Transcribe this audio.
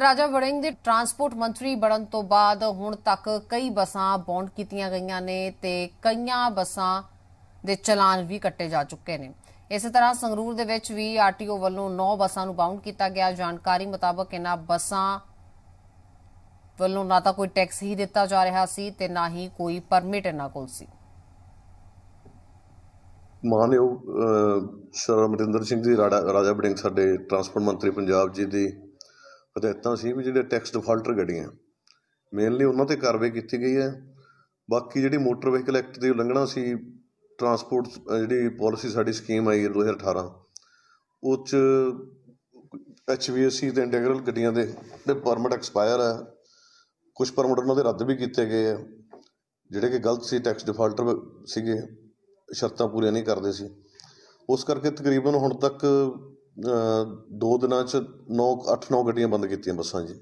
ਰਾਜਾ ਵੜਿੰਗ ਦੇ ਟਰਾਂਸਪੋਰਟ ਮੰਤਰੀ ਬਣਨ ਤੋਂ ਬਾਅਦ ਹੁਣ ਤੱਕ ਕਈ ਬੱਸਾਂ ਬੌਂਡ ਕੀਤੀਆਂ ਗਈਆਂ ਨੇ ਤੇ ਕਈਆਂ ਬੱਸਾਂ ਦੇ ਚਲਾਨ ਵੀ ਕੱਟੇ ਜਾ ਚੁੱਕੇ ਨੇ ਇਸੇ ਤਰ੍ਹਾਂ ਸੰਗਰੂਰ ਦੇ ਵਿੱਚ ਵੀ ਆਰਟੀਓ ਵੱਲੋਂ 9 ਬੱਸਾਂ ਨੂੰ ਬਾਉਂਡ ਕੀਤਾ ਗਿਆ ਜਾਣਕਾਰੀ ਮੁਤਾਬਕ ਇਹਨਾਂ ਬੱਸਾਂ ਵੱਲੋਂ ਨਾ ਤਾਂ ਕੋਈ ਟੈਕਸ ਹੀ ਦਿੱਤਾ ਜਾ ਰਿਹਾ ਸੀ ਤੇ ਨਾ ਹੀ ਕੋਈ ਪਰਮਿਟ ਇਹਨਾਂ ਕੋਲ ਸੀ ਮਾਨਯੋਗ ਸ਼ਰਮਿੰਦਰ ਸਿੰਘ ਜੀ ਰਾਜਾ ਬੜਿੰਗ ਸਾਡੇ ਟਰਾਂਸਪੋਰਟ ਮੰਤਰੀ ਪੰਜਾਬ ਜੀ ਦੀ ਹਦਾਇਤਾਂ ਸੀ ਵੀ ਜਿਹੜੇ ਟੈਕਸ ਡਿਫਾਲਟਰ ਗੱਡੀਆਂ ਮੇਨਲੀ ਉਹਨਾਂ ਤੇ ਕਾਰਵਾਈ ਕੀਤੀ ਗਈ ਹੈ ਬਾਕੀ ਜਿਹੜੀ ਮੋਟਰ ਵਹੀਕਲ ਐਕਟ ਦੀ ਉਲੰਘਣਾ ਸੀ ਟਰਾਂਸਪੋਰਟ ਜਿਹੜੀ ਪਾਲਿਸੀ ਸਾਡੀ ਸਕੀਮ ਆਈ 2018 ਉਹ ਚ ਐਚਵੀਐਸਸੀ ਦੇ ਇੰਟੀਗਰਲ ਗੱਡੀਆਂ ਦੇ ਦੇ ਪਰਮਿਟ ਐਕਸਪਾਇਰ ਹੈ ਕੁਝ ਪਰਮਿਟ ਉਹਨਾਂ ਦੇ ਰੱਦ ਵੀ ਕੀਤੇ ਗਏ ਆ ਜਿਹੜੇ ਕਿ ਗਲਤ ਸੀ ਟੈਕਸ ਡਿਫਾਲਟਰ ਸੀਗੇ ਸ਼ਰਤਾਂ ਪੂਰੀਆਂ ਨਹੀਂ ਕਰਦੇ ਸੀ ਉਸ ਕਰਕੇ ਤਕਰੀਬਨ ਹੁਣ ਤੱਕ ਦੋ ਦਿਨਾਂ 'ਚ 9 8 9 ਗੱਡੀਆਂ ਬੰਦ ਕੀਤੀਆਂ ਬੱਸਾਂ ਜੀ